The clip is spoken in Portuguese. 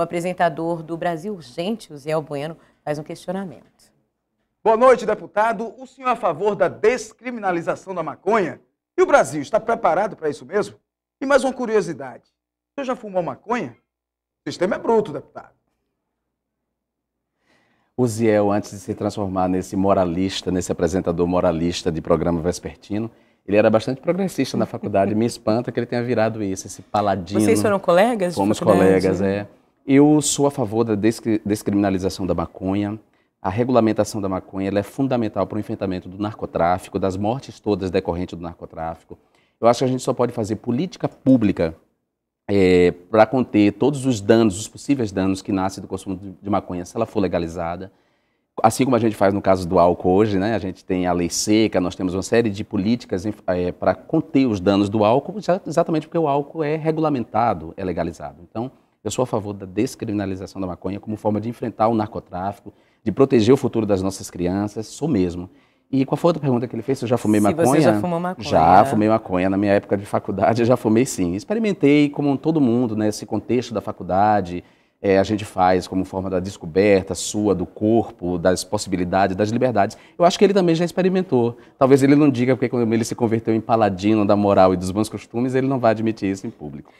O apresentador do Brasil Urgente, Zé Bueno, faz um questionamento. Boa noite, deputado. O senhor é a favor da descriminalização da maconha? E o Brasil está preparado para isso mesmo? E mais uma curiosidade. O senhor já fumou maconha? O sistema é bruto, deputado. O Ziel, antes de se transformar nesse moralista, nesse apresentador moralista de programa vespertino, ele era bastante progressista na faculdade. Me espanta que ele tenha virado isso, esse paladino. Vocês foram colegas? Fomos colegas, é. Eu sou a favor da descriminalização da maconha. A regulamentação da maconha é fundamental para o enfrentamento do narcotráfico, das mortes todas decorrentes do narcotráfico. Eu acho que a gente só pode fazer política pública é, para conter todos os danos, os possíveis danos que nascem do consumo de maconha se ela for legalizada. Assim como a gente faz no caso do álcool hoje, né? a gente tem a lei seca, nós temos uma série de políticas é, para conter os danos do álcool, exatamente porque o álcool é regulamentado, é legalizado. Então, eu sou a favor da descriminalização da maconha como forma de enfrentar o narcotráfico, de proteger o futuro das nossas crianças, sou mesmo. E qual foi a outra pergunta que ele fez? Se eu já fumei Se maconha? Você já fumou maconha? Já fumei maconha. Na minha época de faculdade, eu já fumei sim. Experimentei, como todo mundo, né? contexto da faculdade, é, a gente faz como forma da descoberta sua, do corpo, das possibilidades, das liberdades. Eu acho que ele também já experimentou. Talvez ele não diga, porque quando ele se converteu em paladino da moral e dos bons costumes, ele não vai admitir isso em público.